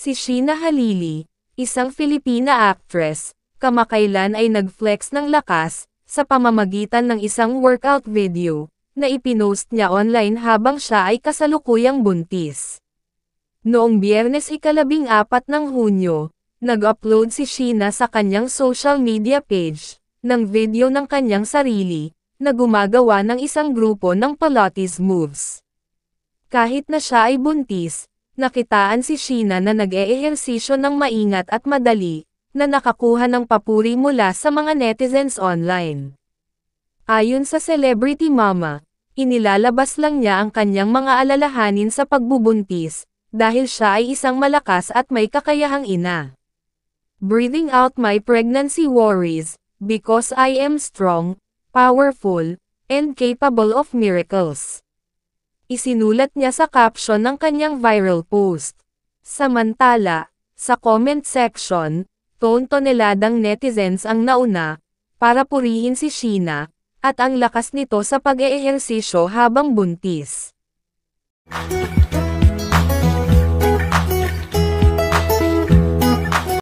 Si Sheena Halili, isang Filipina actress, kamakailan ay nag-flex ng lakas sa pamamagitan ng isang workout video na ipinost niya online habang siya ay kasalukuyang buntis. Noong biyernes ikalabing apat ng Hunyo, nag-upload si Sheena sa kanyang social media page ng video ng kanyang sarili na gumagawa ng isang grupo ng Pilates moves. Kahit na siya ay buntis, nakitaan si Sheena na nag-eehersisyo ng maingat at madali, na nakakuha ng papuri mula sa mga netizens online. Ayon sa Celebrity Mama, inilalabas lang niya ang kanyang mga alalahanin sa pagbubuntis, dahil siya ay isang malakas at may kakayahang ina. Breathing out my pregnancy worries, because I am strong, powerful, and capable of miracles isinulat niya sa caption ng kanyang viral post. Samantala, sa comment section, ton-toneladang netizens ang nauna, para purihin si Sheena, at ang lakas nito sa pag-eehersisyo habang buntis.